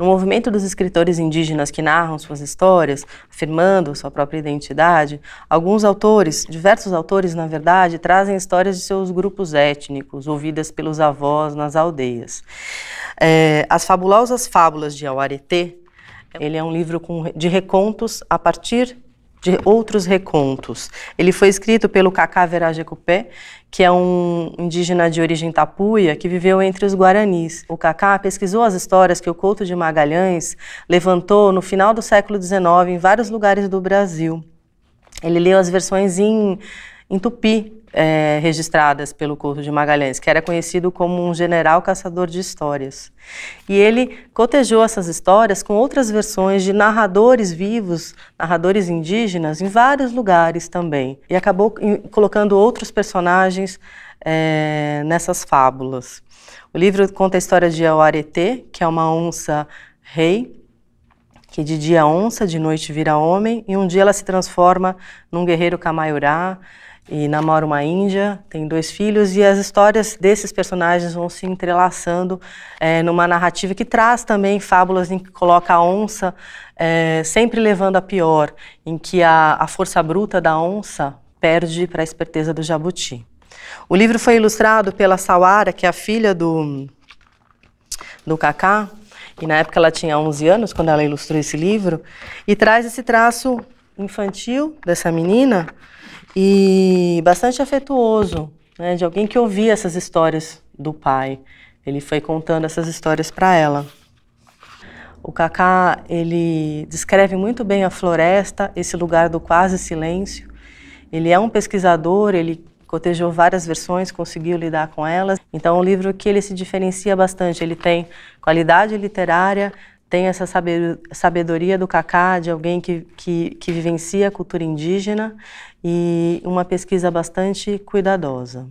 no movimento dos escritores indígenas que narram suas histórias, afirmando sua própria identidade, alguns autores, diversos autores, na verdade, trazem histórias de seus grupos étnicos, ouvidas pelos avós nas aldeias. É, as fabulosas fábulas de Auareté, ele é um livro com, de recontos a partir de outros recontos. Ele foi escrito pelo Cacá Verajecupé, que é um indígena de origem tapuia que viveu entre os guaranis. O Cacá pesquisou as histórias que o Couto de Magalhães levantou no final do século XIX em vários lugares do Brasil. Ele leu as versões em, em tupi, é, registradas pelo Couto de Magalhães, que era conhecido como um general caçador de histórias. E ele cotejou essas histórias com outras versões de narradores vivos, narradores indígenas, em vários lugares também. E acabou colocando outros personagens é, nessas fábulas. O livro conta a história de Auareté, que é uma onça rei, que de dia onça, de noite vira homem, e um dia ela se transforma num guerreiro camaiurá, e namora uma índia, tem dois filhos e as histórias desses personagens vão se entrelaçando é, numa narrativa que traz também fábulas em que coloca a onça é, sempre levando a pior, em que a, a força bruta da onça perde para a esperteza do jabuti. O livro foi ilustrado pela Sawara, que é a filha do, do Kaká, e na época ela tinha 11 anos quando ela ilustrou esse livro, e traz esse traço infantil dessa menina e bastante afetuoso, né, de alguém que ouvia essas histórias do pai. Ele foi contando essas histórias para ela. O Kaká, ele descreve muito bem a floresta, esse lugar do quase silêncio. Ele é um pesquisador, ele cotejou várias versões, conseguiu lidar com elas. Então, é um livro que ele se diferencia bastante. Ele tem qualidade literária, tem essa sabedoria do Cacá, de alguém que, que, que, vivencia a cultura indígena, e uma pesquisa bastante cuidadosa.